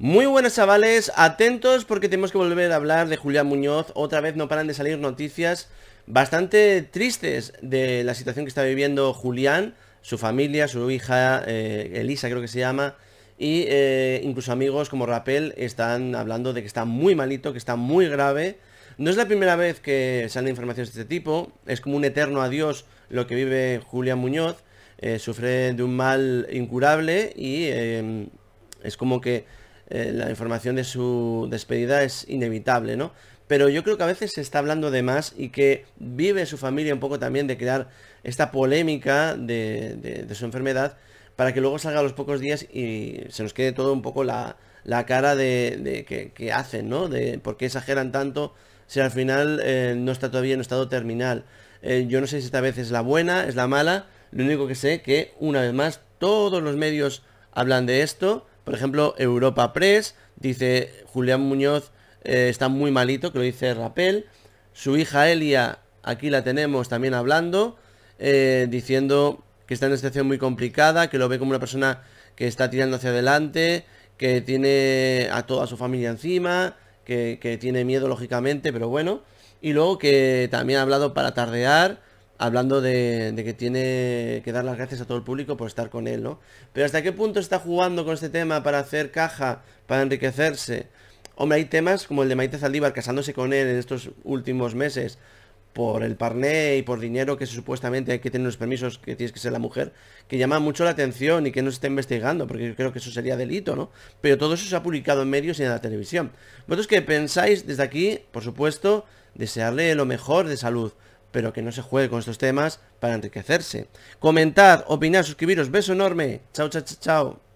Muy buenas chavales, atentos porque tenemos que volver a hablar de Julián Muñoz. Otra vez no paran de salir noticias bastante tristes de la situación que está viviendo Julián, su familia, su hija, eh, Elisa creo que se llama, y eh, incluso amigos como Rapel están hablando de que está muy malito, que está muy grave. No es la primera vez que salen informaciones de este tipo, es como un eterno adiós lo que vive Julián Muñoz, eh, sufre de un mal incurable y es como que eh, la información de su despedida es inevitable, ¿no? Pero yo creo que a veces se está hablando de más y que vive su familia un poco también de crear esta polémica de, su enfermedad para que luego salga a los pocos días y se nos quede todo un poco la, cara de, que, hacen, ¿no? De por qué exageran tanto si al final eh, no está todavía en estado terminal. Eh, yo no sé si esta vez es la buena, es la mala. Lo único que sé que una vez más todos los medios hablan de esto por ejemplo, Europa Press, dice Julián Muñoz, eh, está muy malito, que lo dice Rapel. Su hija Elia, aquí la tenemos también hablando, eh, diciendo que está en una situación muy complicada, que lo ve como una persona que está tirando hacia adelante, que tiene a toda su familia encima, que, que tiene miedo lógicamente, pero bueno. Y luego que también ha hablado para tardear, hablando de, que tiene que dar las gracias a todo el público por estar con él, ¿no? Pero ¿hasta qué punto está jugando con este tema para hacer caja, para enriquecerse? Hombre, hay temas como el de Maite Zaldívar casándose con él en estos últimos meses por el parné y por dinero que supuestamente hay que tener los permisos que tienes que ser la mujer, que llama mucho la atención y que no se está investigando, porque yo creo que eso sería delito, ¿no? Pero todo eso se ha publicado en medios y en la televisión. ¿Vosotros qué pensáis desde aquí? Por supuesto, desearle lo mejor de salud pero que no se juegue con estos temas para enriquecerse. Comentad, opinad, suscribiros. Beso enorme. Chao, chao, chao.